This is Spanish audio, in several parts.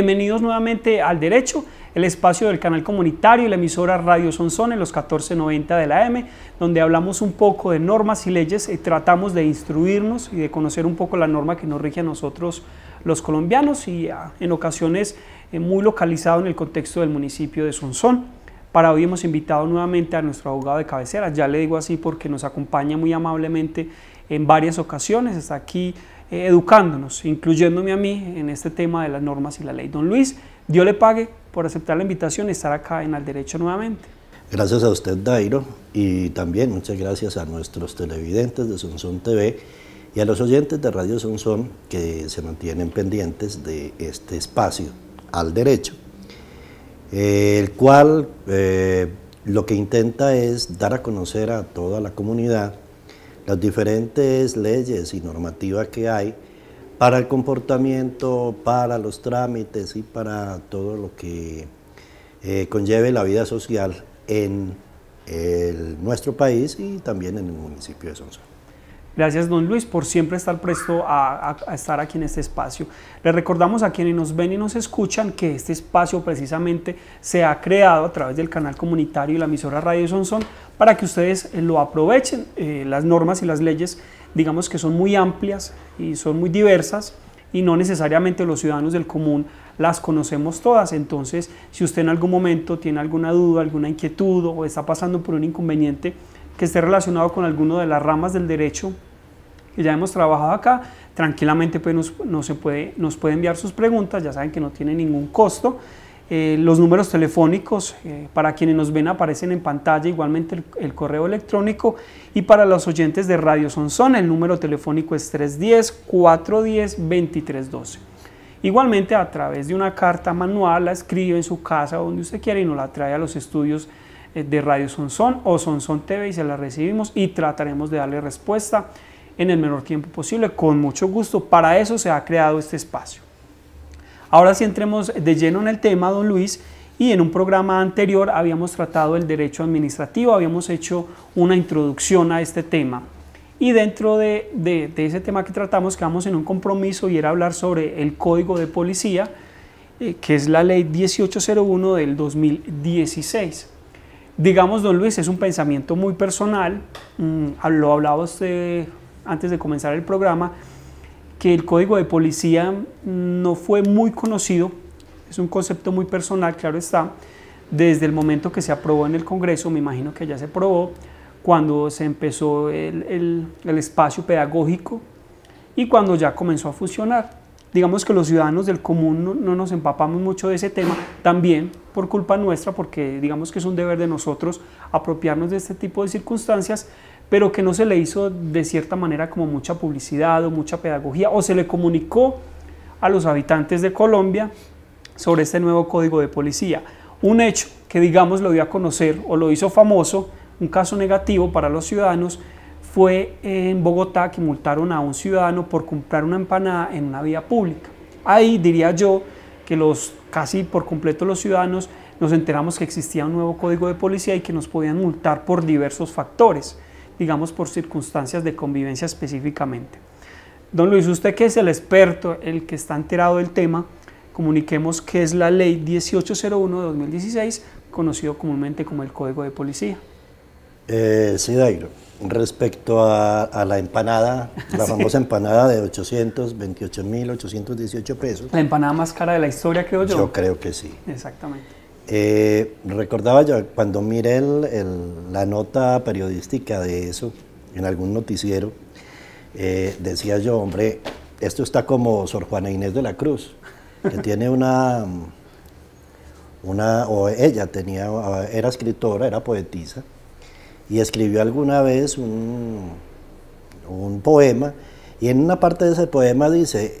Bienvenidos nuevamente al Derecho, el espacio del canal comunitario y la emisora Radio Sonsón en los 1490 de la M, donde hablamos un poco de normas y leyes y tratamos de instruirnos y de conocer un poco la norma que nos rige a nosotros los colombianos y ah, en ocasiones eh, muy localizado en el contexto del municipio de Sonsón. Para hoy hemos invitado nuevamente a nuestro abogado de cabecera, ya le digo así porque nos acompaña muy amablemente en varias ocasiones, está aquí eh, educándonos, incluyéndome a mí en este tema de las normas y la ley. Don Luis, Dios le pague por aceptar la invitación y estar acá en Al Derecho nuevamente. Gracias a usted, Dairo, y también muchas gracias a nuestros televidentes de Sonson TV y a los oyentes de Radio Sonson que se mantienen pendientes de este espacio al derecho, el cual eh, lo que intenta es dar a conocer a toda la comunidad las diferentes leyes y normativas que hay para el comportamiento, para los trámites y para todo lo que eh, conlleve la vida social en nuestro país y también en el municipio de Sonsón. Gracias, don Luis, por siempre estar presto a, estar aquí en este espacio. Le recordamos a quienes nos ven y nos escuchan que este espacio precisamente se ha creado a través del canal comunitario y la emisora Radio Sonson para que ustedes eh, lo aprovechen. Eh, las normas y las leyes, digamos que son muy amplias y son muy diversas y no necesariamente los ciudadanos del común las conocemos todas. Entonces, si usted en algún momento tiene alguna duda, alguna inquietud o está pasando por un inconveniente, que esté relacionado con alguna de las ramas del derecho que ya hemos trabajado acá, tranquilamente pues, nos, no se puede, nos puede enviar sus preguntas, ya saben que no tiene ningún costo. Eh, los números telefónicos eh, para quienes nos ven aparecen en pantalla, igualmente el, correo electrónico y para los oyentes de Radio Sonson, el número telefónico es 310-410-2312. Igualmente a través de una carta manual la escribe en su casa donde usted quiera y nos la trae a los estudios eh, de Radio Sonson o Sonson TV y se la recibimos y trataremos de darle respuesta en el menor tiempo posible, con mucho gusto. Para eso se ha creado este espacio. Ahora sí entremos de lleno en el tema, don Luis, y en un programa anterior habíamos tratado el derecho administrativo, habíamos hecho una introducción a este tema. Y dentro de, ese tema que tratamos quedamos en un compromiso y era hablar sobre el Código de Policía, eh, que es la ley 1801 del 2016. Digamos, don Luis, es un pensamiento muy personal, mm, ah, lo hablaba usted antes de comenzar el programa, que el código de policía no fue muy conocido, es un concepto muy personal, claro está, desde el momento que se aprobó en el Congreso, me imagino que ya se aprobó, cuando se empezó el, espacio pedagógico y cuando ya comenzó a funcionar digamos que los ciudadanos del común no, nos empapamos mucho de ese tema, también por culpa nuestra, porque digamos que es un deber de nosotros apropiarnos de este tipo de circunstancias, pero que no se le hizo de cierta manera como mucha publicidad o mucha pedagogía, o se le comunicó a los habitantes de Colombia sobre este nuevo código de policía. Un hecho que digamos lo dio a conocer o lo hizo famoso, un caso negativo para los ciudadanos, fue en Bogotá que multaron a un ciudadano por comprar una empanada en una vía pública. Ahí diría yo que los casi por completo los ciudadanos nos enteramos que existía un nuevo código de policía y que nos podían multar por diversos factores, digamos por circunstancias de convivencia específicamente. Don Luis, usted que es el experto, el que está enterado del tema, comuniquemos que es la ley 1801 de 2016, conocido comúnmente como el Código de Policía. Eh, sí, Dairo. Respecto a, la empanada, la famosa empanada de mil, 818 pesos. La empanada más cara de la historia, creo yo. Yo creo que sí. Exactamente. Eh, recordaba yo cuando miré la nota periodística de eso, en algún noticiero, eh, decía yo, hombre, esto está como Sor Juana Inés de la Cruz, que tiene una, una, o ella tenía, era escritora, era poetisa, y escribió alguna vez un, poema y en una parte de ese poema dice,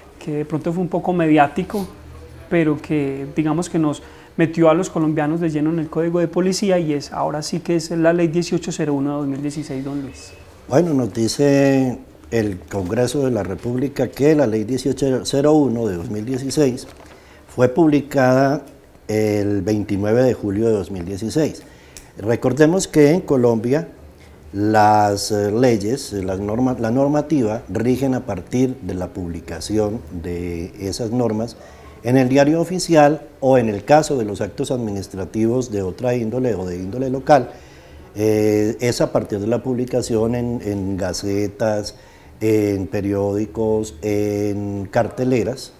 que de pronto fue un poco mediático, pero que digamos que nos metió a los colombianos de lleno en el Código de Policía y es ahora sí que es la Ley 1801 de 2016, don Luis. Bueno, nos dice el Congreso de la República que la Ley 1801 de 2016 fue publicada el 29 de julio de 2016. Recordemos que en Colombia las eh, leyes, eh, la normativa rigen a partir de la publicación de esas normas en el diario oficial o en el caso de los actos administrativos de otra índole o de índole local, eh, es a partir de la publicación en, en gacetas, en periódicos, en carteleras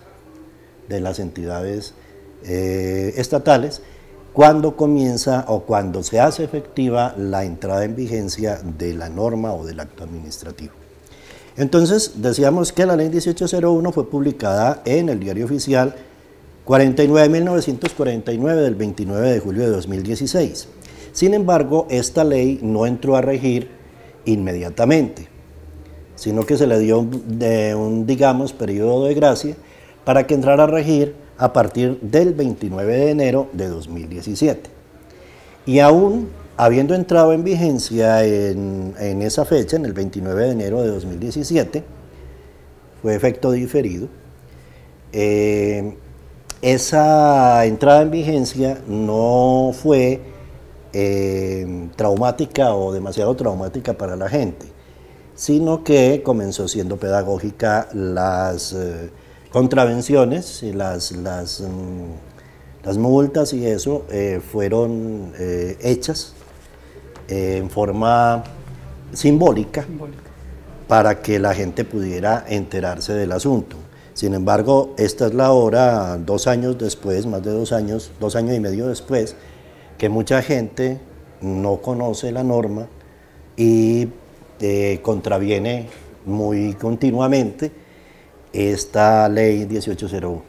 de las entidades estatales cuando comienza o cuando se hace efectiva la entrada en vigencia de la norma o del acto administrativo. Entonces, decíamos que la ley 1801 fue publicada en el diario oficial 49.949 del 29 de julio de 2016. Sin embargo, esta ley no entró a regir inmediatamente, sino que se le dio de un digamos, periodo de gracia para que entrara a regir a partir del 29 de enero de 2017. Y aún habiendo entrado en vigencia en, esa fecha, en el 29 de enero de 2017, fue efecto diferido, eh, esa entrada en vigencia no fue eh, traumática o demasiado traumática para la gente, sino que comenzó siendo pedagógica las... Eh, contravenciones y las, las, mm, multas y eso eh, fueron eh, hechas eh, en forma simbólica, para que la gente pudiera enterarse del asunto. Sin embargo, esta es la hora, dos años después, más de dos años, dos años y medio después, que mucha gente no conoce la norma y contraviene muy continuamente esta ley 1801.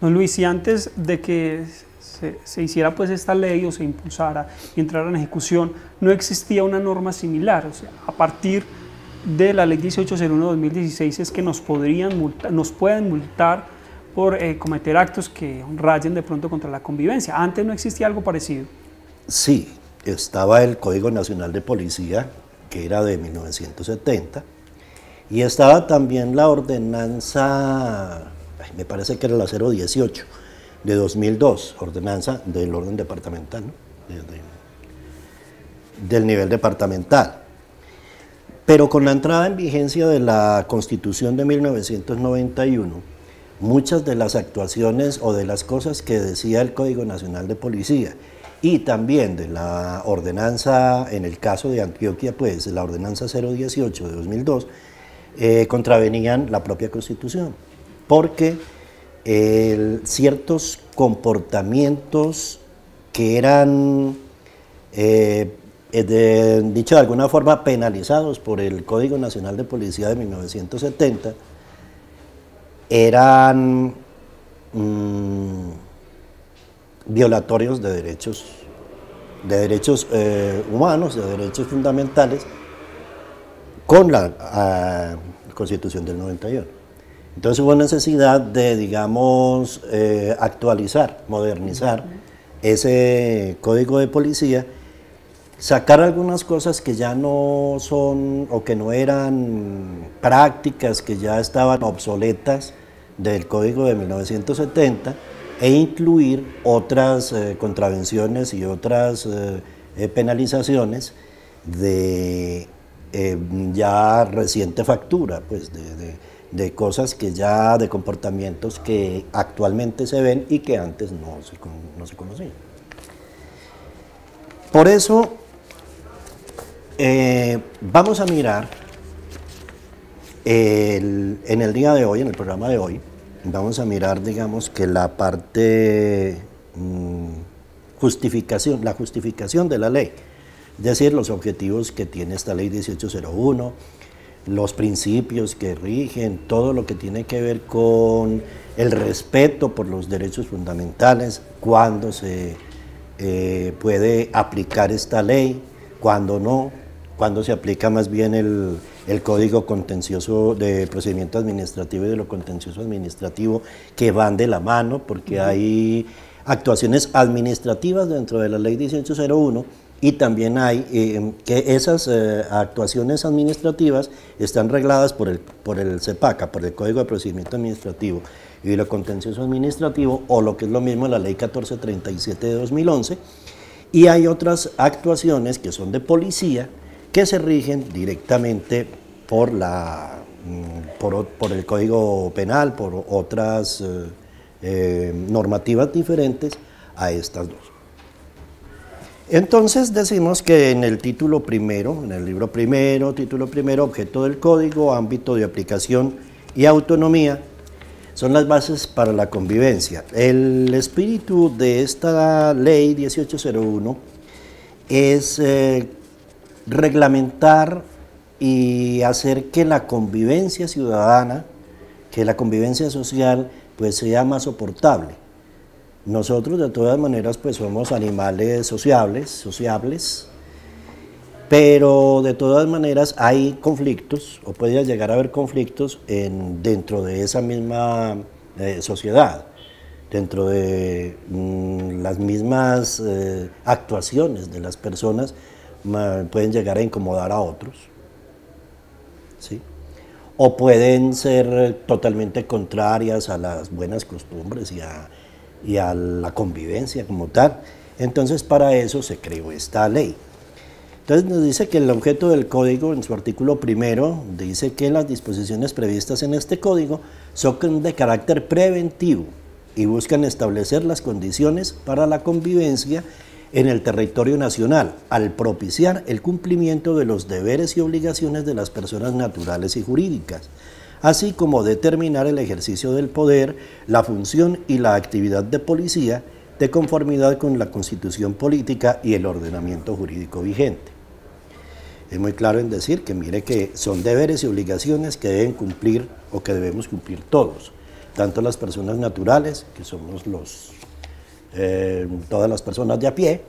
Don Luis, y antes de que se, hiciera pues esta ley o se impulsara y entrara en ejecución, no existía una norma similar. O sea, a partir de la ley 1801-2016 es que nos, podrían nos pueden multar por eh, cometer actos que rayen de pronto contra la convivencia. Antes no existía algo parecido. Sí, estaba el Código Nacional de Policía, que era de 1970 y estaba también la ordenanza, me parece que era la 018 de 2002, ordenanza del orden departamental, del nivel departamental. Pero con la entrada en vigencia de la Constitución de 1991, muchas de las actuaciones o de las cosas que decía el Código Nacional de Policía y también de la ordenanza, en el caso de Antioquia, pues la ordenanza 018 de 2002, eh, contravenían la propia Constitución, porque ciertos comportamientos que eran, eh, eh, dicho de alguna forma, penalizados por el Código Nacional de Policía de 1970, eran mm, violatorios de derechos, de derechos humanos, de derechos fundamentales, con la ah, Constitución del 91. Entonces hubo necesidad de, digamos, eh, actualizar, modernizar ese código de policía, sacar algunas cosas que ya no son o que no eran prácticas, que ya estaban obsoletas del código de 1970 e incluir otras eh, contravenciones y otras eh, penalizaciones de Em, ya reciente factura, pues de, cosas que ya, de comportamientos que actualmente se ven y que antes no se, no conocían. Por eso eh, vamos a mirar en el día de hoy, en el programa de hoy, vamos a mirar, digamos, que la parte mm, justificación, la justificación de la ley. Es decir, los objetivos que tiene esta ley 1801, los principios que rigen, todo lo que tiene que ver con el respeto por los derechos fundamentales, cuándo se eh, puede aplicar esta ley, cuándo no, cuándo se aplica más bien el, el Código Contencioso de Procedimiento Administrativo y de lo contencioso administrativo, que van de la mano, porque hay actuaciones administrativas dentro de la ley 1801 y también hay eh, que esas eh, actuaciones administrativas están regladas por el, por el CEPACA, por el Código de Procedimiento Administrativo y lo contencioso administrativo, o lo que es lo mismo la Ley 1437 de 2011, y hay otras actuaciones que son de policía que se rigen directamente por, la, mm, por, el Código Penal, por otras eh, normativas diferentes a estas dos. Entonces decimos que en el título primero, en el libro primero, título primero, objeto del código, ámbito de aplicación y autonomía, son las bases para la convivencia. El espíritu de esta ley 1801 es eh, reglamentar y hacer que la convivencia ciudadana, que la convivencia social, pues sea más soportable. Nosotros de todas maneras pues somos animales sociables, sociables, pero de todas maneras hay conflictos o puede llegar a haber conflictos en, dentro de esa misma eh, sociedad, dentro de mm, las mismas eh, actuaciones de las personas pueden llegar a incomodar a otros. o pueden ser totalmente contrarias a las buenas costumbres y a, y a la convivencia como tal. Entonces para eso se creó esta ley. Entonces nos dice que el objeto del código, en su artículo primero, dice que las disposiciones previstas en este código son de carácter preventivo y buscan establecer las condiciones para la convivencia en el territorio nacional, al propiciar el cumplimiento de los deberes y obligaciones de las personas naturales y jurídicas así como determinar el ejercicio del poder, la función y la actividad de policía de conformidad con la constitución política y el ordenamiento jurídico vigente. Es muy claro en decir que mire que son deberes y obligaciones que deben cumplir o que debemos cumplir todos, tanto las personas naturales, que somos los, eh, todas las personas de a pie,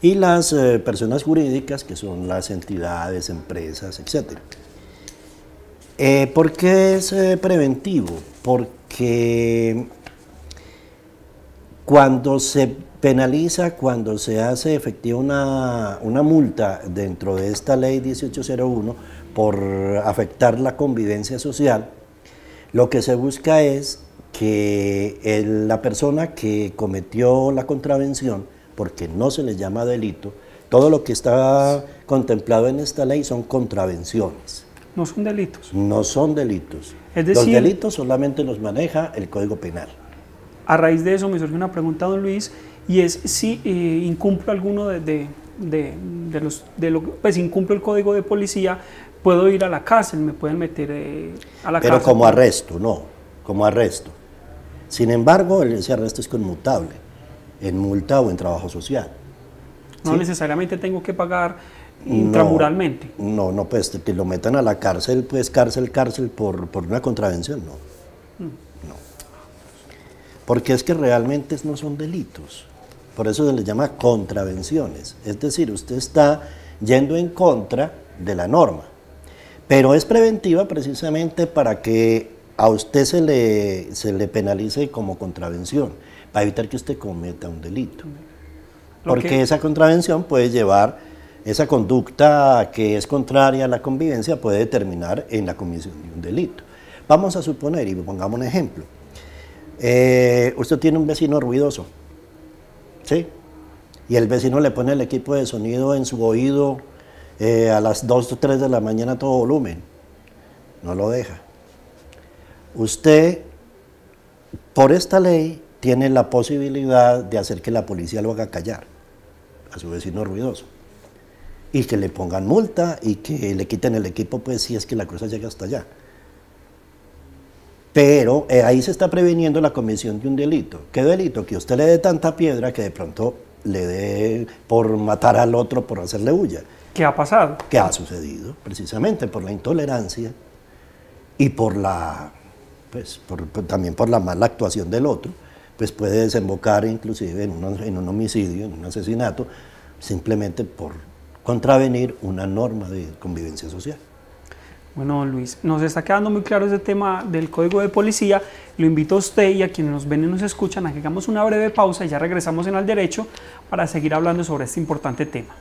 y las eh, personas jurídicas, que son las entidades, empresas, etcétera. Eh, ¿Por qué es eh, preventivo? Porque cuando se penaliza, cuando se hace efectiva una, multa dentro de esta ley 1801 por afectar la convivencia social, lo que se busca es que la persona que cometió la contravención, porque no se le llama delito, todo lo que está contemplado en esta ley son contravenciones. No son delitos. No son delitos. Es decir, los delitos solamente los maneja el Código Penal. A raíz de eso me surge una pregunta, don Luis, y es si eh, incumplo alguno de, de, de, de los, lo, pues incumplo el Código de Policía, puedo ir a la cárcel, me pueden meter eh, a la Pero cárcel. Pero como arresto, no, como arresto. Sin embargo, ese arresto es conmutable, en multa o en trabajo social. No necesariamente tengo que pagar intramuralmente? No, no, pues que lo metan a la cárcel, pues cárcel, cárcel por, una contravención, no. Mm. No. Porque es que realmente no son delitos. Por eso se les llama contravenciones. Es decir, usted está yendo en contra de la norma. Pero es preventiva precisamente para que a usted se le, se le penalice como contravención, para evitar que usted cometa un delito. Mm. Porque esa contravención puede llevar esa conducta que es contraria a la convivencia puede terminar en la comisión de un delito. Vamos a suponer, y pongamos un ejemplo, eh, usted tiene un vecino ruidoso, ¿sí? Y el vecino le pone el equipo de sonido en su oído eh, a las 2 o 3 de la mañana a todo volumen. No lo deja. Usted, por esta ley, tiene la posibilidad de hacer que la policía lo haga callar a su vecino ruidoso y que le pongan multa y que le quiten el equipo, pues si es que la cruz llega hasta allá. Pero eh, ahí se está previniendo la comisión de un delito. ¿Qué delito? Que usted le dé tanta piedra que de pronto le dé por matar al otro, por hacerle huya. ¿Qué ha pasado? ¿Qué ha sucedido? Precisamente por la intolerancia y por la, pues, también por la mala actuación del otro, pues puede desembocar inclusive en, en un homicidio, en un asesinato, simplemente por contravenir una norma de convivencia social. Bueno, Luis, nos está quedando muy claro ese tema del código de policía. Lo invito a usted y a quienes nos ven y nos escuchan a que hagamos una breve pausa y ya regresamos en Al Derecho para seguir hablando sobre este importante tema.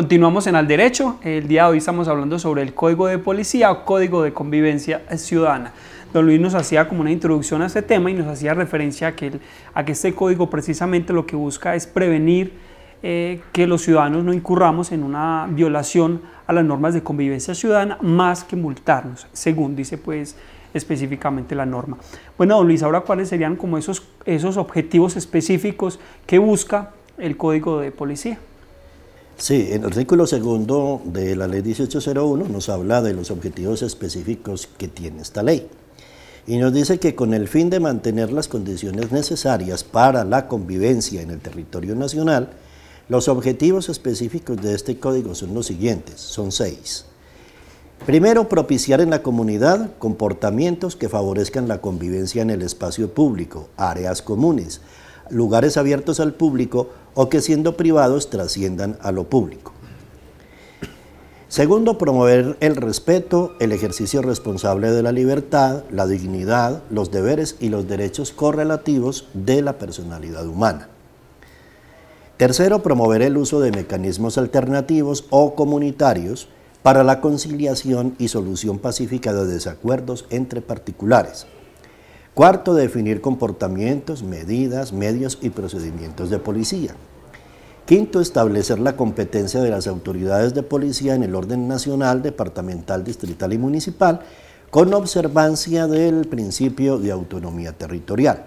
Continuamos en Al Derecho. El día de hoy estamos hablando sobre el Código de Policía o Código de Convivencia Ciudadana. Don Luis nos hacía como una introducción a este tema y nos hacía referencia a que, a que este código precisamente lo que busca es prevenir eh, que los ciudadanos no incurramos en una violación a las normas de convivencia ciudadana más que multarnos, según dice pues específicamente la norma. Bueno, don Luis, ahora cuáles serían como esos, esos objetivos específicos que busca el código de policía. Sí, en el artículo segundo de la ley 1801 nos habla de los objetivos específicos que tiene esta ley. Y nos dice que con el fin de mantener las condiciones necesarias para la convivencia en el territorio nacional, los objetivos específicos de este código son los siguientes, son seis. Primero, propiciar en la comunidad comportamientos que favorezcan la convivencia en el espacio público, áreas comunes, lugares abiertos al público, o que siendo privados trasciendan a lo público. Segundo, promover el respeto, el ejercicio responsable de la libertad, la dignidad, los deberes y los derechos correlativos de la personalidad humana. Tercero, promover el uso de mecanismos alternativos o comunitarios para la conciliación y solución pacífica de desacuerdos entre particulares. Cuarto, definir comportamientos, medidas, medios y procedimientos de policía. Quinto, establecer la competencia de las autoridades de policía en el orden nacional, departamental, distrital y municipal, con observancia del principio de autonomía territorial.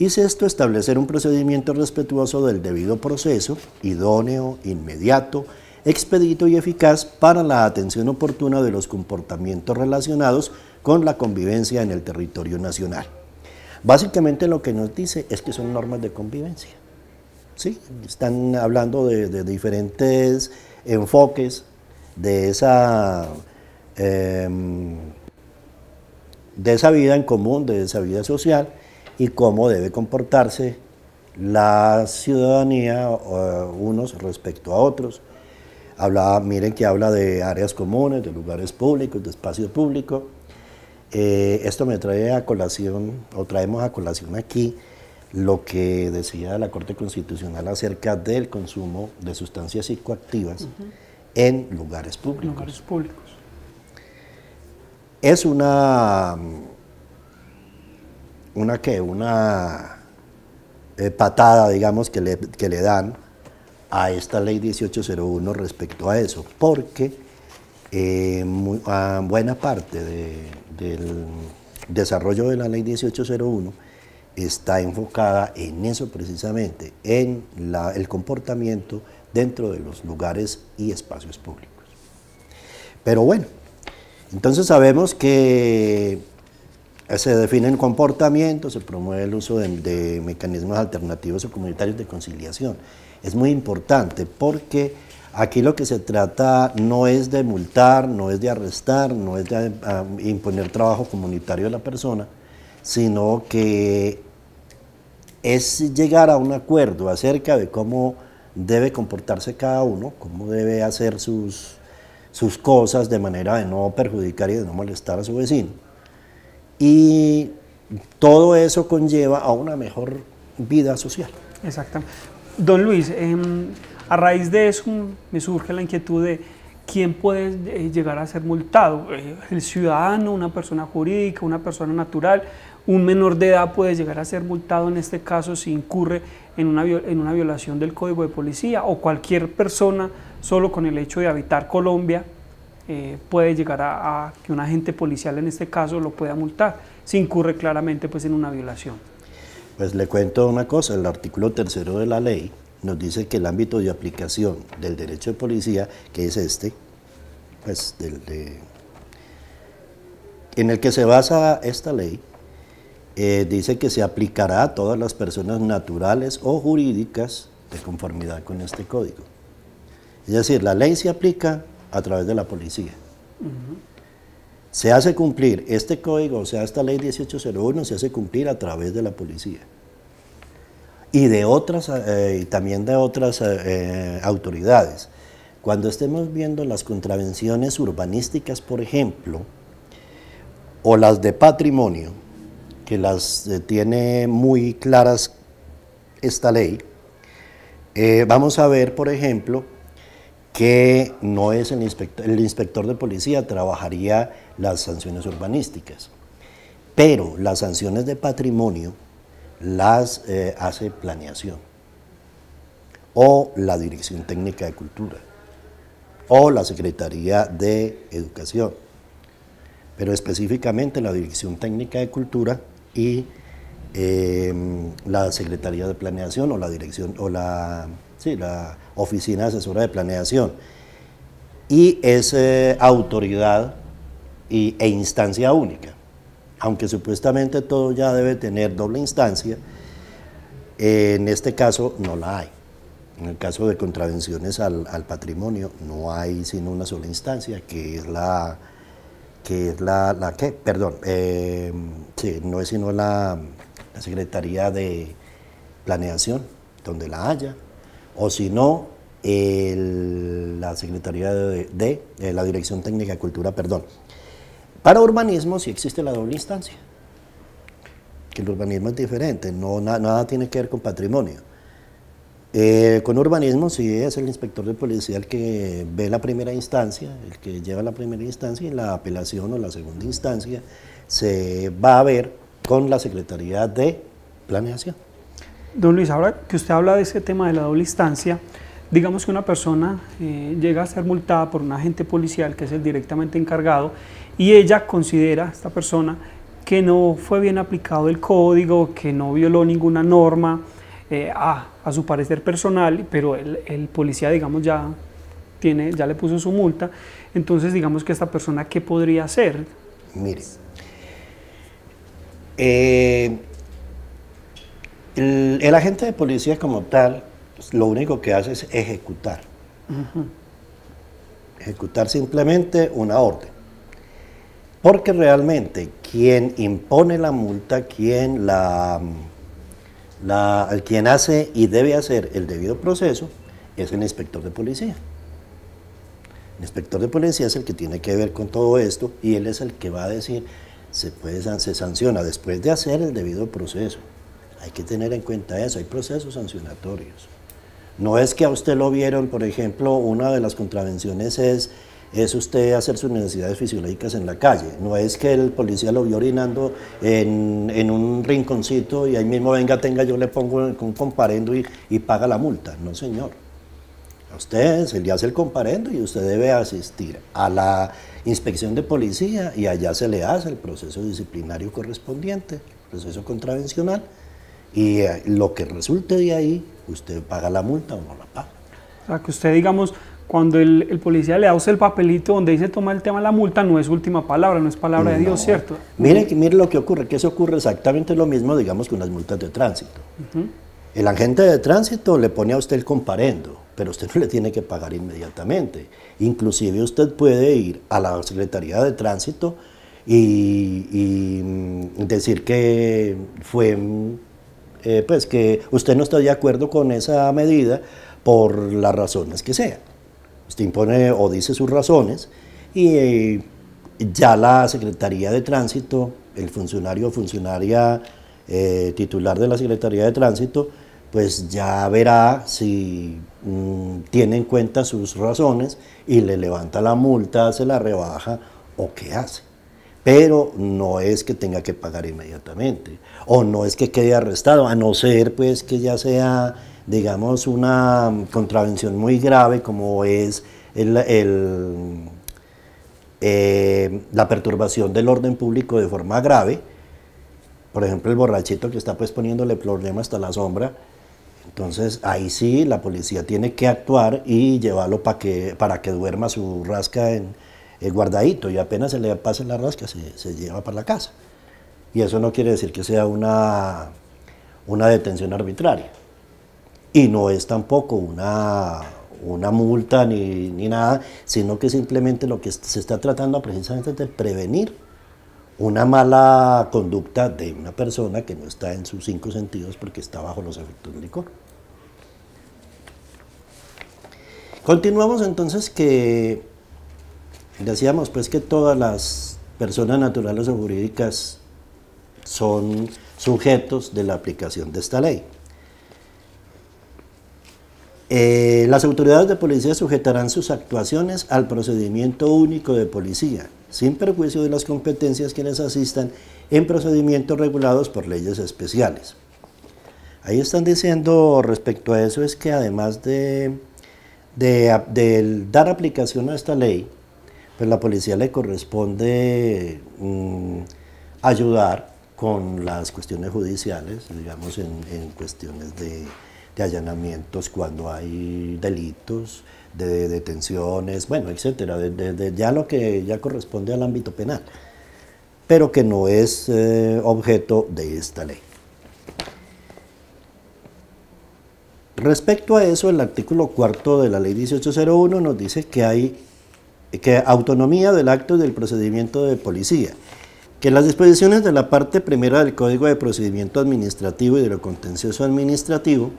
Y sexto, establecer un procedimiento respetuoso del debido proceso, idóneo, inmediato, expedito y eficaz para la atención oportuna de los comportamientos relacionados con la convivencia en el territorio nacional. Básicamente lo que nos dice es que son normas de convivencia. ¿sí? Están hablando de, diferentes enfoques de esa, em, de esa vida en común, de esa vida social y cómo debe comportarse la ciudadanía eh, unos respecto a otros, Hablaba, miren que habla de áreas comunes, de lugares públicos, de espacio público. Eh, esto me trae a colación, o traemos a colación aquí, lo que decía la Corte Constitucional acerca del consumo de sustancias psicoactivas en lugares públicos. Lugares públicos. Es una, una que, una eh, patada, digamos, que le, que le dan a esta ley 1801 respecto a eso, porque eh, buena parte del desarrollo de la ley 1801 está enfocada en eso precisamente, en el comportamiento dentro de los lugares y espacios públicos. Pero bueno, entonces sabemos que se el comportamiento, se promueve el uso de mecanismos alternativos o comunitarios de conciliación es muy importante porque aquí lo que se trata no es de multar, no es de arrestar, no es de ah, imponer trabajo comunitario a la persona, sino que es llegar a un acuerdo acerca de cómo debe comportarse cada uno, cómo debe hacer sus, sus cosas de manera de no perjudicar y de no molestar a su vecino. Y todo eso conlleva a una mejor vida social. Exactamente. Don Luis, em, a raíz de eso me surge la inquietud de quién puede eh, llegar a ser multado. Eh, el ciudadano, una persona jurídica, una persona natural, un menor de edad puede llegar a ser multado en este caso si incurre en una, en una violación del código de policía o cualquier persona solo con el hecho de habitar Colombia eh, puede llegar a, a que un agente policial en este caso lo pueda multar si incurre claramente pues en una violación. Pues le cuento una cosa, el artículo tercero de la ley nos dice que el ámbito de aplicación del derecho de policía, que es este, pues del en el que se basa esta ley, eh, dice que se aplicará a todas las personas naturales o jurídicas de conformidad con este código. Es decir, la ley se aplica a través de la policía se hace cumplir este código, o sea, esta ley 1801 se hace cumplir a través de la policía y de otras eh, y también de otras eh, eh, autoridades. Cuando estemos viendo las contravenciones urbanísticas, por ejemplo, o las de patrimonio, que las tiene muy claras esta ley, vamos a ver, por ejemplo, que no es el inspector, el inspector de policía trabajaría las sanciones urbanísticas. Pero las sanciones de patrimonio las eh, hace planeación o la Dirección Técnica de Cultura o la Secretaría de Educación, pero específicamente la Dirección Técnica de Cultura y em, la Secretaría de Planeación o la Dirección o la, Oficina Asesora de Planeación. Y esa autoridad e instancia única. Aunque supuestamente todo ya debe tener doble instancia, en este caso no la hay. En el caso de contravenciones al, patrimonio, no hay sino una sola instancia, que es la que es la, perdón, eh, no es sino la, Secretaría de Planeación, donde la haya, o si no, la Secretaría de eh, la Dirección Técnica de Cultura, perdón, para urbanismo sí existe la doble instancia, que el urbanismo es diferente, no, nada tiene que ver con patrimonio. Eh, con urbanismo sí es el inspector de policía el que ve la primera instancia, el que lleva la primera instancia y la apelación o la segunda instancia se va a ver con la Secretaría de Planeación. Don Luis, ahora que usted habla de ese tema de la doble instancia, digamos que una persona eh, llega a ser multada por un agente policial que es el directamente encargado y ella considera, esta persona, que no fue bien aplicado el código, que no violó ninguna norma, eh, a, su parecer personal, pero el, policía, digamos, ya, tiene, ya le puso su multa. Entonces, digamos que esta persona, ¿qué podría hacer? Mire, eh, el, agente de policía como tal, pues, lo único que hace es ejecutar. Ejecutar simplemente una orden. Porque realmente quien impone la multa, quien, la, quien hace y debe hacer el debido proceso, es el inspector de policía. El inspector de policía es el que tiene que ver con todo esto y él es el que va a decir, se, puede, se sanciona después de hacer el debido proceso. Hay que tener en cuenta eso, hay procesos sancionatorios. No es que a usted lo vieron, por ejemplo, una de las contravenciones es es usted hacer sus necesidades fisiológicas en la calle. No es que el policía lo vio orinando en, un rinconcito y ahí mismo venga, tenga, yo le pongo un comparendo y, y paga la multa. No, señor. A usted se le hace el comparendo y usted debe asistir a la inspección de policía y allá se le hace el proceso disciplinario correspondiente, el proceso contravencional. Y eh, lo que resulte de ahí, usted paga la multa o no la paga. O que usted, digamos, cuando el, policía le da usted el papelito donde dice toma el tema de la multa, no es última palabra, no es palabra de Dios, ¿cierto? Mire, mire lo que ocurre, que eso ocurre exactamente lo mismo, digamos, con las multas de tránsito. El agente de tránsito le pone a usted el comparendo, pero usted no le tiene que pagar inmediatamente. Inclusive usted puede ir a la Secretaría de Tránsito y, mm, decir que fue, mm, eh, pues que usted no está de acuerdo con esa medida por las razones que sean. Usted pues, impone o dice sus razones y eh, ya la Secretaría de Tránsito, el funcionario o funcionaria eh, titular de la Secretaría de Tránsito, pues ya verá si mm, tiene en cuenta sus razones y le levanta la multa, se la rebaja o qué hace pero no es que tenga que pagar inmediatamente o no es que quede arrestado, a no ser pues que ya sea, digamos, una contravención muy grave como es eh, la perturbación del orden público de forma grave, por ejemplo el borrachito que está pues poniéndole problema hasta la sombra, entonces ahí sí la policía tiene que actuar y llevarlo para que, para que duerma su rasca en eh, guardadito y apenas se le pase la rasca se, lleva para la casa. Y eso no quiere decir que sea una, una detención arbitraria. Y no es tampoco una, una multa ni, ni, nada, sino que simplemente lo que se está tratando precisamente es de prevenir una mala conducta de una persona que no está en sus cinco sentidos porque está bajo los efectos del licor. Continuamos entonces que Decíamos pues que todas las personas naturales o jurídicas son sujetos de la aplicación de esta ley. Eh, las autoridades de policía sujetarán sus actuaciones al procedimiento único de policía, sin perjuicio de las competencias que les asistan en procedimientos regulados por leyes especiales. Ahí están diciendo respecto a eso es que además de dar aplicación a esta ley, pues la policía le corresponde mm, ayudar con las cuestiones judiciales, digamos en, cuestiones de, allanamientos cuando hay delitos, de detenciones, bueno, etcétera, Desde ya lo que ya corresponde al ámbito penal, pero que no es eh, objeto de esta ley. Respecto a eso, el artículo cuarto de la ley 1801 nos dice que hay que autonomía del acto y del procedimiento de policía, que las disposiciones de la parte primera del Código de Procedimiento Administrativo y de lo contencioso administrativo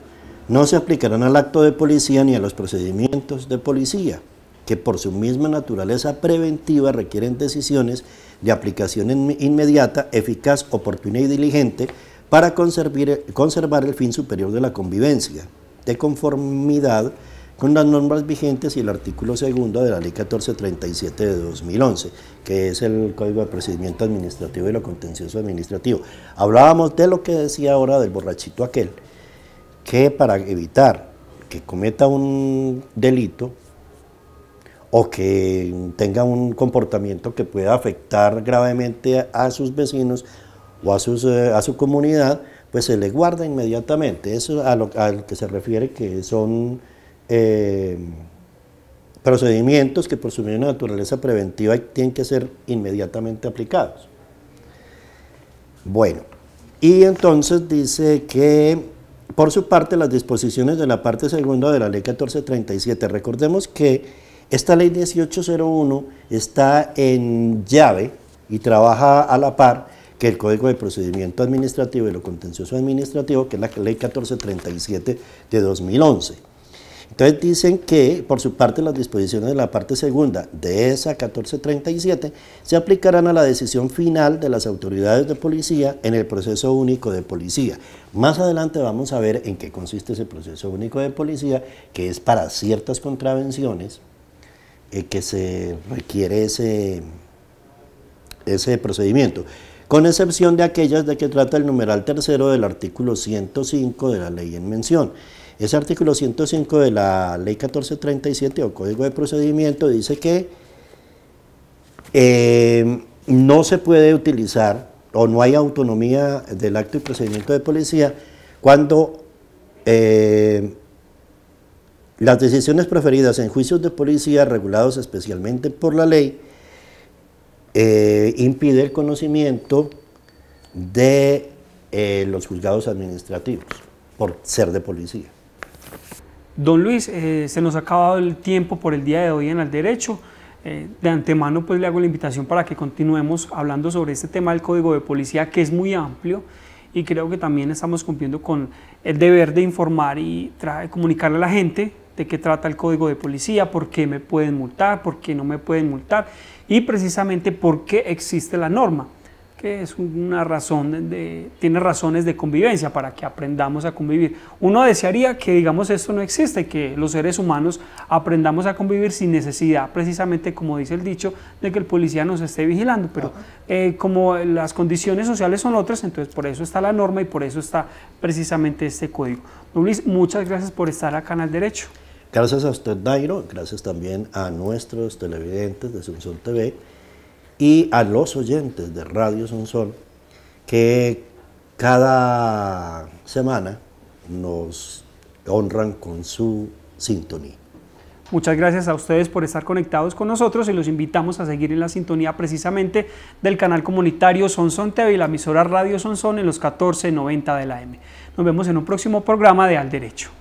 no se aplicarán al acto de policía ni a los procedimientos de policía, que por su misma naturaleza preventiva requieren decisiones de aplicación inmediata, eficaz, oportuna y diligente para conservar el fin superior de la convivencia, de conformidad con las normas vigentes y el artículo segundo de la Ley 1437 de 2011, que es el Código de Procedimiento Administrativo y lo contencioso administrativo. Hablábamos de lo que decía ahora del borrachito aquel, que para evitar que cometa un delito o que tenga un comportamiento que pueda afectar gravemente a sus vecinos o a, sus, eh, a su comunidad, pues se le guarda inmediatamente. Eso a lo, a que se refiere que son eh, procedimientos que por su misma naturaleza preventiva tienen que ser inmediatamente aplicados. Bueno, y entonces dice que por su parte las disposiciones de la parte segunda de la ley 1437, recordemos que esta ley 1801 está en llave y trabaja a la par que el Código de Procedimiento Administrativo y lo Contencioso Administrativo, que es la ley 1437 de 2011. Entonces dicen que, por su parte, las disposiciones de la parte segunda de esa 1437 se aplicarán a la decisión final de las autoridades de policía en el proceso único de policía. Más adelante vamos a ver en qué consiste ese proceso único de policía, que es para ciertas contravenciones eh, que se requiere ese, ese procedimiento con excepción de aquellas de que trata el numeral tercero del artículo 105 de la ley en mención. Ese artículo 105 de la ley 1437 o Código de Procedimiento dice que eh, no se puede utilizar o no hay autonomía del acto y procedimiento de policía cuando eh, las decisiones preferidas en juicios de policía regulados especialmente por la ley impiden eh, impide el conocimiento de los juzgados administrativos por ser de policía. Don Luis, eh, se nos ha acabado el tiempo por el día de hoy en el derecho. Eh, de antemano, pues le hago la invitación para que continuemos hablando sobre este tema del Código de Policía, que es muy amplio y creo que también estamos cumpliendo con el deber de informar y comunicarle a la gente de qué trata el Código de Policía, por qué me pueden multar, por qué no me pueden multar y precisamente por qué existe la norma que es una razón de, tiene razones de convivencia para que aprendamos a convivir. Uno desearía que, digamos, esto no existe, que los seres humanos aprendamos a convivir sin necesidad, precisamente como dice el dicho, de que el policía nos esté vigilando, pero eh, como las condiciones sociales son otras, entonces por eso está la norma y por eso está precisamente este código. Luis, muchas gracias por estar acá en el derecho. Gracias a usted, Dairo, gracias también a nuestros televidentes de sunsol TV y a los oyentes de Radio Sonsol que cada semana nos honran con su sintonía. Muchas gracias a ustedes por estar conectados con nosotros y los invitamos a seguir en la sintonía precisamente del canal comunitario Sonson TV y la emisora Radio Sonson en los 1490 de la M. Nos vemos en un próximo programa de Al Derecho.